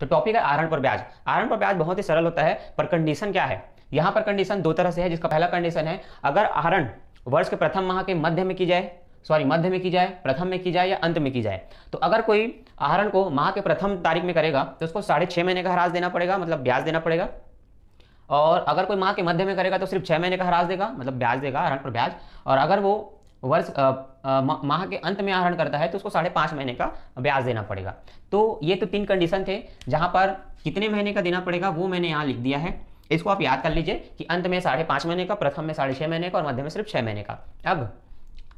तो टॉपिक है आरण पर ब्याज आरण पर ब्याज बहुत ही सरल होता है पर कंडीशन क्या है यहां पर कंडीशन दो तरह से है जिसका पहला कंडीशन है अगर आरण वर्ष के प्रथम माह के मध्य में की जाए सॉरी मध्य में की जाए प्रथम में की जाए या अंत में की जाए तो अगर कोई आहरण को माह के प्रथम तारीख में करेगा तो उसको साढ़े छह महीने का हराज देना पड़ेगा मतलब ब्याज देना पड़ेगा और अगर कोई माह के मध्य में करेगा तो सिर्फ छह महीने का हराज देगा मतलब ब्याज देगा आहरण पर ब्याज और अगर वो वर्ष माह के अंत में आहरण करता है तो उसको साढ़े पाँच महीने का ब्याज देना पड़ेगा तो ये तो तीन कंडीशन थे जहाँ पर कितने महीने का देना पड़ेगा वो मैंने यहाँ लिख दिया है इसको आप याद कर लीजिए कि अंत में साढ़े पाँच महीने का प्रथम में साढ़े छः महीने का और मध्य में सिर्फ छः महीने का अब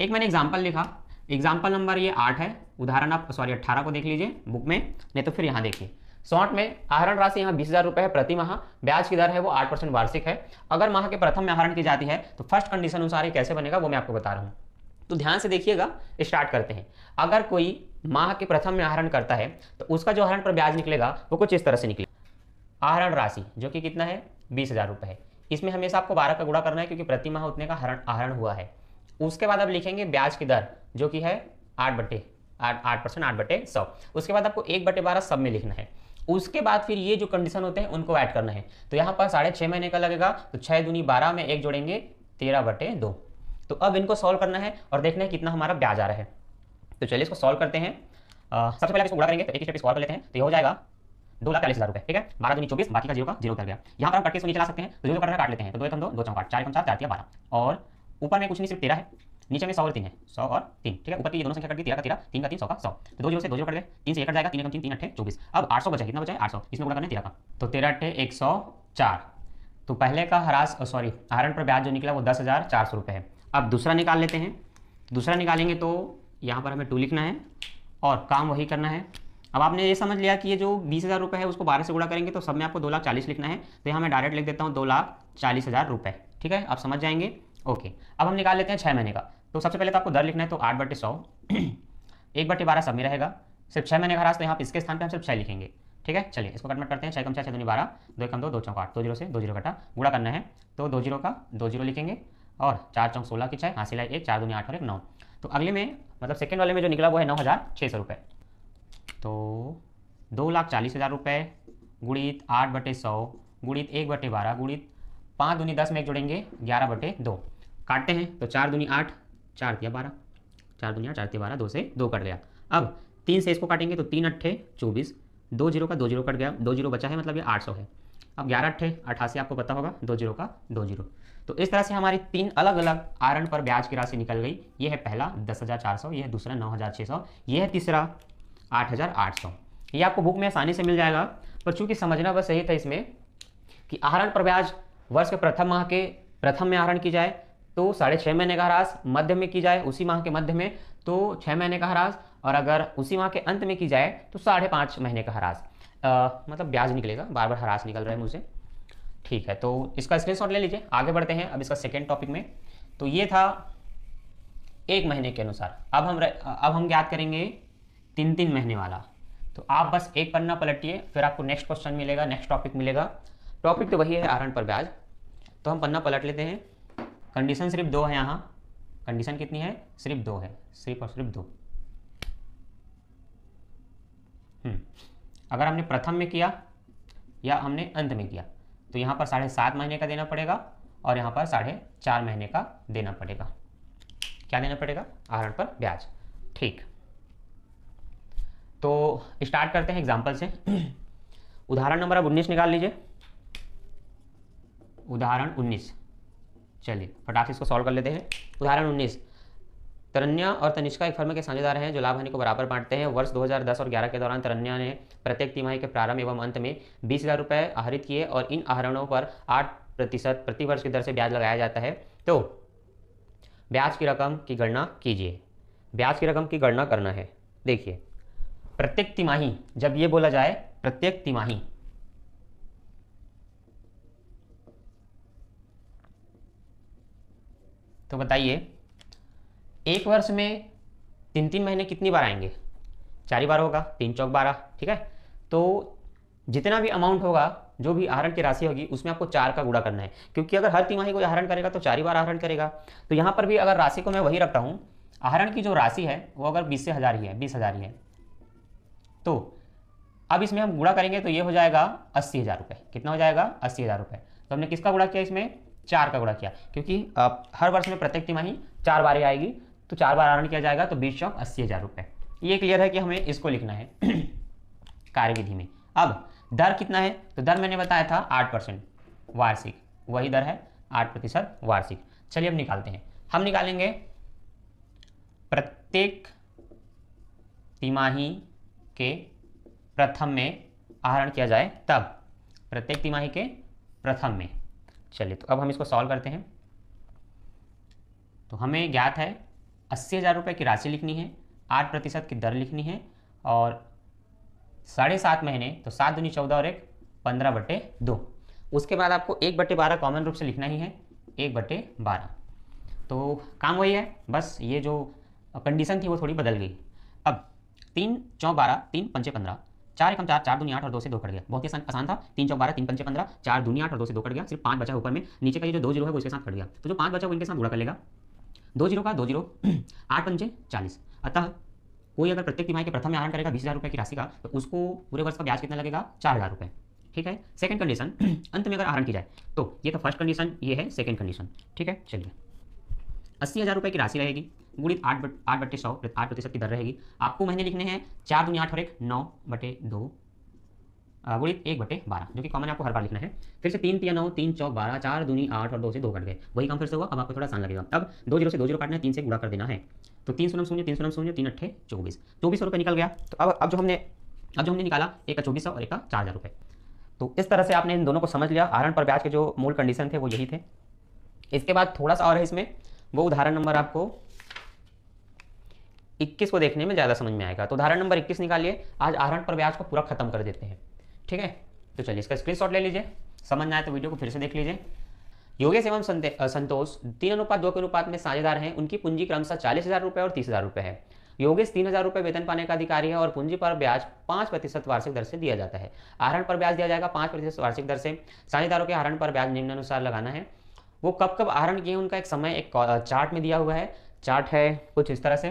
एक मैंने एग्जाम्पल लिखा एग्जाम्पल नंबर ये आठ है उदाहरण आप सॉरी अट्ठारह को देख लीजिए बुक में नहीं तो फिर यहाँ देखिए शॉर्ट में आहरण राशि यहाँ बीस हज़ार रुपये है प्रति माह ब्याज की दर है वो आठ परसेंट वार्षिक है अगर माह के प्रथम में आहरण की जाती है तो फर्स्ट कंडीशन अनुसार ये कैसे बनेगा वो मैं आपको बता रहा हूँ तो ध्यान से देखिएगा स्टार्ट करते हैं अगर कोई माह के प्रथम में आहरण करता है तो उसका जो आहरण पर ब्याज निकलेगा वो कुछ इस तरह से निकलेगा आहरण राशि जो कि कितना है बीस हज़ार रुपये है इसमें हमेशा आपको बारह का गुड़ा करना है क्योंकि प्रति माह उतने का हरण आहरण हुआ है उसके बाद आप लिखेंगे ब्याज की दर जो कि है आठ बटे आठ परसेंट आठ बटे सौ उसके बाद आपको एक बटे बारह सब में लिखना है उसके बाद फिर ये जो कंडीशन होते हैं उनको ऐड करना है तो यहाँ पर साढ़े छः महीने का लगेगा तो छः दूनी बारह में एक जोड़ेंगे तेरह बटे दो तो अब इनको सॉल्व करना है और देखना है कितना हमारा ब्याज आ रहा है तो चलिए इसको सॉल्व करते हैं सबसे पहले इसको करेंगे तो एक स्टेप इसको और कर लेते हैं तो ये हो जाएगा दो लाख चालीस हज़ार रुपए ठीक है बारह दिन चौबीस बाकी का जीरो का जीरो कर गया यहाँ पर हम कटके नीचे ला सकते हैं तो जीरो करना काट लेते हैं तो दो एक दो दो चौकाट चार पंचार चार बारह और ऊपर में कुछ नहीं सिर्फ तेरह है नीचे में सौ और तीन है सौ और तीन ठीक है ऊपर की दोनों संख्या कट गई तेरह का तेरह तीन का तीन सौ का सौ तो दो जीरो से दो जीरो कट गए तीन से एक कट जाएगा तीन एक तीन तीन अठे चौबीस अब आठ सौ बचा कितना बचा आठ सौ इसमें गुणा करने तेरह का तो तेरह अठे एक सौ चार तो पहले का हरास सॉरी हरण पर ब्याज जो निकला वो दस हज़ार चार सौ रुपये है अब दूसरा निकाल लेते हैं दूसरा निकालेंगे तो यहाँ पर हमें टू लिखना है और काम वही करना है अब आपने ये समझ लिया कि ये जो बीस हज़ार रुपये है उसको बारह से गुणा करेंगे तो सब में आपको दो लाख चालीस लिखना है तो यहाँ मैं डायरेक्ट लिख देता हूँ दो लाख चालीस हज़ार रुपये ठीक है आप समझ जाएंगे ओके अब हम निकाल लेते हैं छः महीने का तो सबसे पहले तो आपको दर लिखना है तो आठ बटे सौ एक बटे बारह सब में रहेगा सिर्फ छः महीने का रास्ता यहाँ इसके स्थान पर हम सिर्फ छः लिखेंगे ठीक है चलिए इसको कटमट करते हैं छः कम छः छः दो बारह दो कम दो दो चौक आठ दो जीरो से दो जीरो कटा गुड़ा करना है तो दो जीरो का दो जीरो लिखेंगे और चार चौक सोलह की छः हाँ सिलाई एक चार दूनी आठ और एक नौ तो अगले में मतलब सेकेंड वाले में जो निकला वो है नौ हज़ार छः सौ रुपये तो दो लाख चालीस हज़ार रुपये गुणित आठ बटे सौ गुणित एक बटे बारह गुणित पाँच दूनी दस में एक जुड़ेंगे ग्यारह बटे दो काटते हैं तो चार दुनी आठ चार दिया बारह चार दुनिया आठ चार दिया बारह दो से दो कट गया अब तीन से इसको काटेंगे तो तीन अट्ठे चौबीस दो जीरो का दो जीरो कट गया दो जीरो बचा है मतलब ये आठ सौ है अब ग्यारह अट्ठे अठासी आपको पता होगा दो जीरो का दो जीरो तो इस तरह से हमारी तीन अलग अलग आरण पर ब्याज की राशि निकल गई ये है पहला दस हज़ार चार सौ यह दूसरा नौ हज़ार छः सौ यह है तीसरा आठ हज़ार आठ सौ ये आपको बुक में आसानी से मिल जाएगा पर चूंकि समझना बस यही था इसमें कि आहरण पर ब्याज वर्ष के प्रथम माह के प्रथम में आहरण की जाए तो साढ़े छः महीने का ह्रास मध्य में की जाए उसी माह के मध्य में तो छः महीने का ह्रास और अगर उसी माह के अंत में की जाए तो साढ़े पाँच महीने का ह्रास मतलब ब्याज निकलेगा बार बार ह्रास निकल रहा है मुझे ठीक है तो इसका स्क्रीनशॉट ले लीजिए आगे बढ़ते हैं अब इसका सेकेंड टॉपिक में तो ये था एक महीने के अनुसार अब हम अब हम याद करेंगे तीन तीन महीने वाला तो आप बस एक पन्ना पलटिए फिर आपको नेक्स्ट क्वेश्चन मिलेगा नेक्स्ट टॉपिक मिलेगा टॉपिक तो वही है आरण पर ब्याज तो हम पन्ना पलट लेते हैं कंडीशन सिर्फ दो है यहाँ कंडीशन कितनी है सिर्फ दो है सिर्फ और सिर्फ दो हम्म। अगर हमने प्रथम में किया या हमने अंत में किया तो यहाँ पर साढ़े सात महीने का देना पड़ेगा और यहाँ पर साढ़े चार महीने का देना पड़ेगा क्या देना पड़ेगा आहरण पर ब्याज ठीक तो स्टार्ट करते हैं एग्जाम्पल से उदाहरण नंबर अब उन्नीस निकाल लीजिए उदाहरण उन्नीस चलिए फटाफट इसको सॉल्व कर लेते हैं उदाहरण उन्नीस तरन्या और तनिष्का एक फर्म के साझेदार हैं जो लाभ हानि को बराबर बांटते हैं वर्ष 2010 और 11 के दौरान तरन्या ने प्रत्येक तिमाही के प्रारंभ एवं अंत में बीस हज़ार रुपये आहरित किए और इन आहरणों पर आठ प्रतिशत प्रतिवर्ष की दर से ब्याज लगाया जाता है तो ब्याज की रकम की गणना कीजिए ब्याज की रकम की गणना करना है देखिए प्रत्येक तिमाही जब ये बोला जाए प्रत्येक तिमाही तो बताइए एक वर्ष में तीन तीन महीने कितनी बार आएंगे चार ही बार होगा तीन चौक बारह ठीक है तो जितना भी अमाउंट होगा जो भी आहरण की राशि होगी उसमें आपको चार का गुड़ा करना है क्योंकि अगर हर तिमाही कोई आहरण करेगा तो चार ही बार आहरण करेगा तो यहाँ पर भी अगर राशि को मैं वही रखता हूँ आहरण की जो राशि है वो अगर बीस से हज़ार ही है बीस हज़ार ही है तो अब इसमें हम गुड़ा करेंगे तो ये हो जाएगा अस्सी हज़ार रुपये कितना हो जाएगा अस्सी हज़ार रुपये तो हमने किसका गुड़ा किया इसमें चार का गुड़ा किया क्योंकि हर वर्ष में प्रत्येक तिमाही चार बारी आएगी तो चार बार आरण किया जाएगा तो बीस चौक अस्सी हज़ार रुपए ये क्लियर है कि हमें इसको लिखना है कार्यविधि में अब दर कितना है तो दर मैंने बताया था आठ परसेंट वार्षिक वही दर है आठ प्रतिशत वार्षिक चलिए अब निकालते हैं हम निकालेंगे प्रत्येक तिमाही के प्रथम में आहरण किया जाए तब प्रत्येक तिमाही के प्रथम में चलिए तो अब हम इसको सॉल्व करते हैं तो हमें ज्ञात है अस्सी हज़ार रुपये की राशि लिखनी है आठ प्रतिशत की दर लिखनी है और साढ़े सात महीने तो सात दूनी चौदह और एक पंद्रह बटे दो उसके बाद आपको एक बटे बारह कॉमन रूप से लिखना ही है एक बटे बारह तो काम वही है बस ये जो कंडीशन थी वो थोड़ी बदल गई अब तीन चौ बारह तीन पंचे पंद्रह चार एकम चार चार दुनिया आठ और दो से दो कट गया बहुत ही आसान था तीन चौ बारह तीन पंचे पंद्रह चार दुनिया आठ और दो से दो कट गया सिर्फ पांच बचा ऊपर में नीचे का ये जो दो जीरो है वो इसके साथ कट गया तो जो पांच बचा वो इनके साथ गुड़ा कर लेगा दो जीरो का दो जीरो आठ पंचे चालीस अतः कोई अगर प्रत्येक तिमाही के प्रथम में आहरण करेगा बीस हज़ार रुपये की राशि का तो उसको पूरे वर्ष का ब्याज कितना लगेगा चार हज़ार रुपये ठीक है सेकंड कंडीशन अंत में अगर आहरण की जाए तो ये तो फर्स्ट कंडीशन ये है सेकंड कंडीशन ठीक है चलिए अस्सी हज़ार रुपये की राशि रहेगी गुणित आठ बट आठ बटे सौ आठ प्रतिशत की दर रहेगी आपको महीने लिखने हैं चार दुनिया आठ और एक नौ बटे दो गुणित एक बटे बारह जो कि कॉमन आपको हर बार लिखना है फिर से तीन तीन नौ तीन चौक बारह चार दूनी आठ और दो से दो कट गए वही काम फिर से हुआ अब आपको थोड़ा आसान लगेगा अब दो जीरो से दो जीरो काटना है तीन से गुड़ा कर देना है तो तीन सौ नम शून्य तीन सौ नम शून्य तीन अट्ठे चौबीस चौबीस रुपये निकल गया तो अब अब जो हमने अब जो हमने निकाला एक का चौबीस और एक का चार हज़ार रुपये तो इस तरह से आपने इन दोनों को समझ लिया आहरण पर ब्याज के जो मूल कंडीशन थे वो यही थे इसके बाद थोड़ा सा और है इसमें वो उदाहरण नंबर आपको 21 को देखने में ज़्यादा समझ में आएगा तो उदाहरण नंबर 21 निकालिए आज आहरण पर ब्याज को पूरा खत्म कर देते हैं ठीक है तो चलिए इसका स्क्रीनशॉट ले लीजिए समझ ना आए तो वीडियो को फिर से देख लीजिए योगेश एवं संतोष तीन अनुपात दो के अनुपात में साझेदार हैं उनकी पूंजी क्रमशः चालीस हज़ार रुपये और तीस हज़ार रुपये है योगेश तीन हज़ार रुपये वेतन पाने का अधिकारी है और पूंजी पर ब्याज पांच प्रतिशत वार्षिक दर से दिया जाता है आहरण पर ब्याज दिया जाएगा पांच प्रतिशत वार्षिक दर से साझेदारों के आहरण पर ब्याज निम्नानुसार लगाना है वो कब कब आहरण किए उनका एक समय एक चार्ट में दिया हुआ है चार्ट है कुछ इस तरह से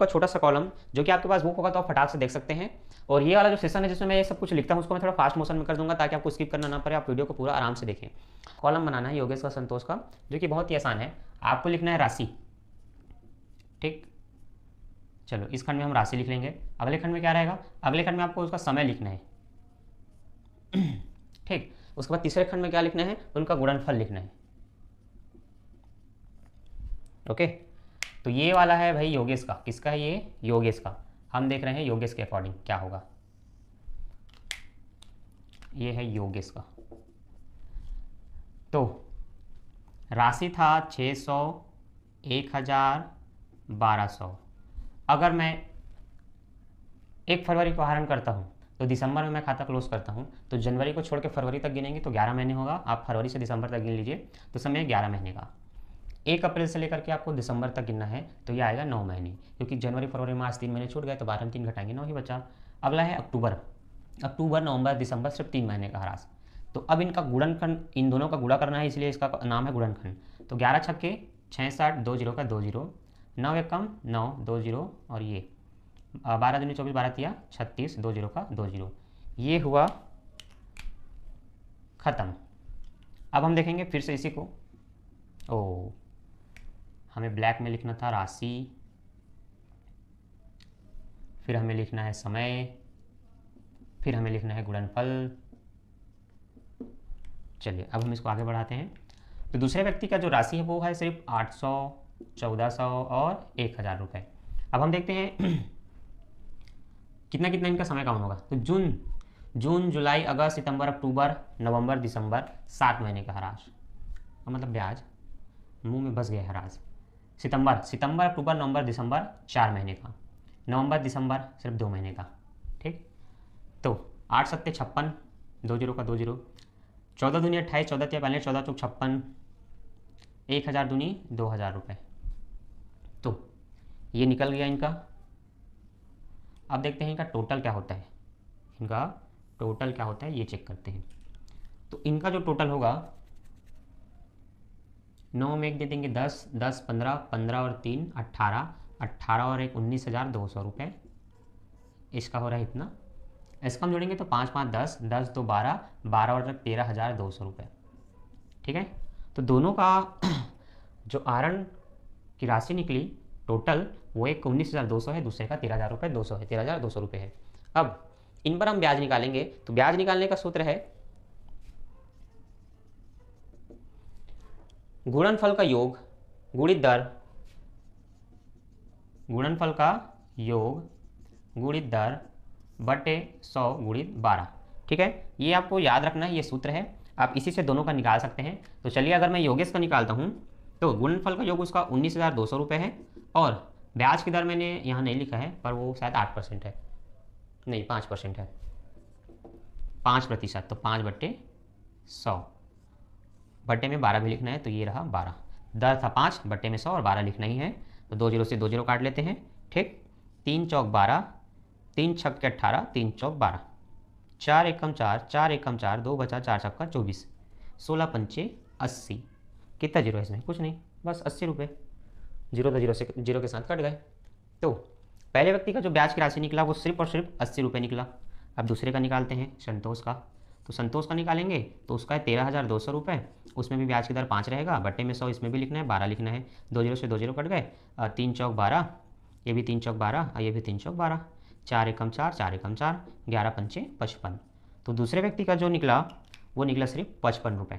का छोटा सा कॉलम जो कि आपके पास बुक होगा तो आप फटाक से देख सकते हैं और ये वाला जो सेशन है जिसमें मैं ये सब कुछ लिखता हूँ उसको मैं थोड़ा फास्ट मोशन में कर दूंगा ताकि आपको स्किप करना ना पड़े आप वीडियो को पूरा आराम से देखें कॉलम बनाना है योगेश का संतोष का जो कि बहुत ही आसान है आपको लिखना है राशि ठीक चलो इस खंड में हम राशि लिख लेंगे अगले खंड में क्या रहेगा अगले खंड में आपको उसका समय लिखना है ठीक उसके बाद तीसरे खंड में क्या लिखना है उनका गुणनफल लिखना है ओके okay? तो ये वाला है भाई योगेश का किसका है ये योगेश का हम देख रहे हैं योगेश के अकॉर्डिंग क्या होगा ये है योगेश का तो राशि था 600 सौ एक हज़ार बारह सौ अगर मैं एक फरवरी को हारण करता हूँ तो दिसंबर में मैं खाता क्लोज करता हूँ तो जनवरी को छोड़ के फरवरी तक गिनेंगे तो ग्यारह महीने होगा आप फरवरी से दिसंबर तक गिन लीजिए तो समय ग्यारह महीने का एक अप्रैल से लेकर के आपको दिसंबर तक गिनना है तो ये आएगा नौ महीने क्योंकि जनवरी फरवरी मार्च तीन महीने छूट गए तो बारह में तीन घटाएंगे नौ ही बचा अगला है अक्टूबर अक्टूबर नवंबर दिसंबर सिर्फ तीन महीने का हरास तो अब इनका गुड़नखंड इन दोनों का गुड़ा करना है इसलिए इसका नाम है गुड़नखंड तो ग्यारह छक्के छः साठ दो जीरो का दो जीरो नौ एक कम नौ दो जीरो और ये बारह दिन चौबीस बारह तिया छत्तीस दो जीरो का दो जीरो ये हुआ ख़त्म अब हम देखेंगे फिर से इसी को ओ हमें ब्लैक में लिखना था राशि फिर हमें लिखना है समय फिर हमें लिखना है गुणनफल चलिए अब हम इसको आगे बढ़ाते हैं तो दूसरे व्यक्ति का जो राशि है वो है सिर्फ आठ सौ चौदह सौ और एक हज़ार रुपये अब हम देखते हैं कितना कितना इनका समय कम होगा तो जून जून जुलाई अगस्त सितंबर अक्टूबर नवंबर दिसंबर सात महीने का हराज मतलब ब्याज मुंह में बस गया हराज सितंबर सितंबर अक्टूबर नवंबर दिसंबर चार महीने का नवंबर दिसंबर सिर्फ दो महीने का ठीक तो आठ सत्य छप्पन दो जीरो का दो जीरो चौदह दूनी अट्ठाईस चौदह त्या पहले चौदह चौक छप्पन एक हज़ार दूनी दो हज़ार रुपये तो ये निकल गया इनका अब देखते हैं इनका टोटल क्या होता है इनका टोटल क्या होता है ये चेक करते हैं तो इनका जो टोटल होगा नौ में एक दे देंगे दस दस पंद्रह पंद्रह और तीन अट्ठारह अट्ठारह और एक उन्नीस हज़ार दो सौ रुपये इसका हो रहा है इतना इसका हम जोड़ेंगे तो पाँच पाँच दस दस दो बारह बारह और तेरह हज़ार दो सौ रुपये ठीक है तो दोनों का जो आरण की राशि निकली टोटल वो एक उन्नीस हज़ार दो सौ है दूसरे का तेरह हज़ार रुपये दो सौ है तेरह हज़ार दो सौ रुपये है अब इन पर हम ब्याज निकालेंगे तो ब्याज निकालने का सूत्र है गुणनफल का योग गुणित दर गुणनफल का योग गुणित दर बटे सौ गुणित बारह ठीक है ये आपको याद रखना है ये सूत्र है आप इसी से दोनों का निकाल सकते हैं तो चलिए अगर मैं योगेश का निकालता हूँ तो गुणनफल का योग उसका उन्नीस हज़ार दो सौ रुपये है और ब्याज की दर मैंने यहाँ नहीं लिखा है पर वो शायद आठ परसेंट है नहीं पाँच परसेंट है पाँच प्रतिशत तो पाँच बट्टे सौ बट्टे में बारह भी लिखना है तो ये रहा बारह दस था पाँच बट्टे में सौ और बारह लिखना ही है तो दो जीरो से दो जीरो काट लेते हैं ठीक तीन चौक बारह तीन के अट्ठारह तीन चौक बारह चार एकम चार चार एकम चार दो बचा चार छक्का चौबीस सोलह पंचे अस्सी कितना जीरो है इसमें कुछ नहीं बस अस्सी रुपये जीरो तो जीरो से जीरो के साथ कट गए तो पहले व्यक्ति का जो ब्याज की राशि निकला वो सिर्फ और सिर्फ अस्सी रुपये निकला अब दूसरे का निकालते हैं संतोष का तो संतोष का निकालेंगे तो उसका है तेरह हज़ार दो सौ रुपये उसमें भी ब्याज की दर पाँच रहेगा बट्टे में सौ इसमें भी लिखना है बारह लिखना है दो जीरो से दो जीरो कट गए तीन चौक बारह ये भी तीन चौक बारह और ये भी तीन चौक बारह चार एकम चार चार एकम चार ग्यारह पंचे पचपन तो दूसरे व्यक्ति का जो निकला वो निकला सिर्फ पचपन रुपये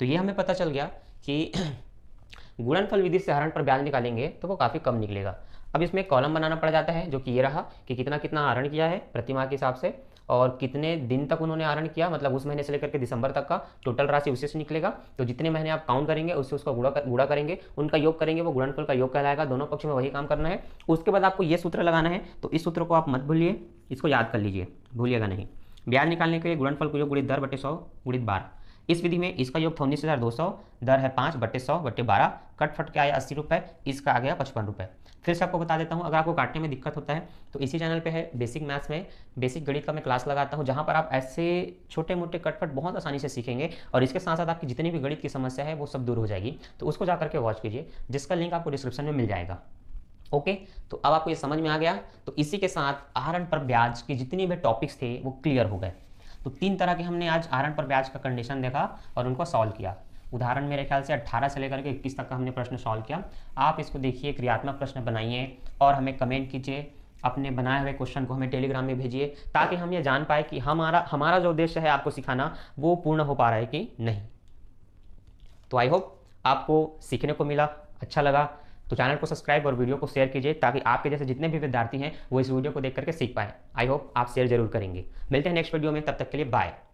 तो ये हमें पता चल गया कि गुणनफल विधि से हरण पर ब्याज निकालेंगे तो वो काफ़ी कम निकलेगा अब इसमें कॉलम बनाना पड़ जाता है जो कि ये रहा कि कितना कितना हरण किया है प्रतिमा के हिसाब से और कितने दिन तक उन्होंने आहरण किया मतलब उस महीने से लेकर के दिसंबर तक का टोटल राशि उसी से निकलेगा तो जितने महीने आप काउंट करेंगे उससे उसका गुड़ा कर, गुड़ा करेंगे उनका योग करेंगे वो गुणनफल का योग कहलाएगा दोनों पक्ष में वही काम करना है उसके बाद आपको ये सूत्र लगाना है तो इस सूत्र को आप मत भूलिए इसको याद कर लीजिए भूलिएगा नहीं ब्याज निकालने के लिए गुणनफल को योग गुणित दर बटे सौ गुणित बारह इस विधि में इसका योग था उन्नीस हज़ार दो सौ दर है पाँच बटे सौ बटे बारह कटफट के आया अस्सी रुपये इसका आ गया पचपन रुपये फिर से आपको बता देता हूँ अगर आपको काटने में दिक्कत होता है तो इसी चैनल पे है बेसिक मैथ्स में बेसिक गणित का मैं क्लास लगाता हूँ जहाँ पर आप ऐसे छोटे मोटे कटफट बहुत आसानी से सीखेंगे और इसके साथ साथ आपकी जितनी भी गणित की समस्या है वो सब दूर हो जाएगी तो उसको जा करके वॉच कीजिए जिसका लिंक आपको डिस्क्रिप्शन में मिल जाएगा ओके तो अब आपको ये समझ में आ गया तो इसी के साथ आहरण पर ब्याज के जितने भी टॉपिक्स थे वो क्लियर हो गए तो तीन तरह के हमने आज आहरण पर ब्याज का कंडीशन देखा और उनको सॉल्व किया उदाहरण मेरे ख्याल से 18 से लेकर के 21 तक का हमने प्रश्न सॉल्व किया आप इसको देखिए क्रियात्मक प्रश्न बनाइए और हमें कमेंट कीजिए अपने बनाए हुए क्वेश्चन को हमें टेलीग्राम में भेजिए ताकि हम ये जान पाए कि हमारा हमारा जो उद्देश्य है आपको सिखाना वो पूर्ण हो पा रहा है कि नहीं तो आई होप आपको सीखने को मिला अच्छा लगा तो चैनल को सब्सक्राइब और वीडियो को शेयर कीजिए ताकि आपके जैसे जितने भी विद्यार्थी हैं वो इस वीडियो को देख करके सीख पाए आई होप आप शेयर जरूर करेंगे मिलते हैं नेक्स्ट वीडियो में तब तक के लिए बाय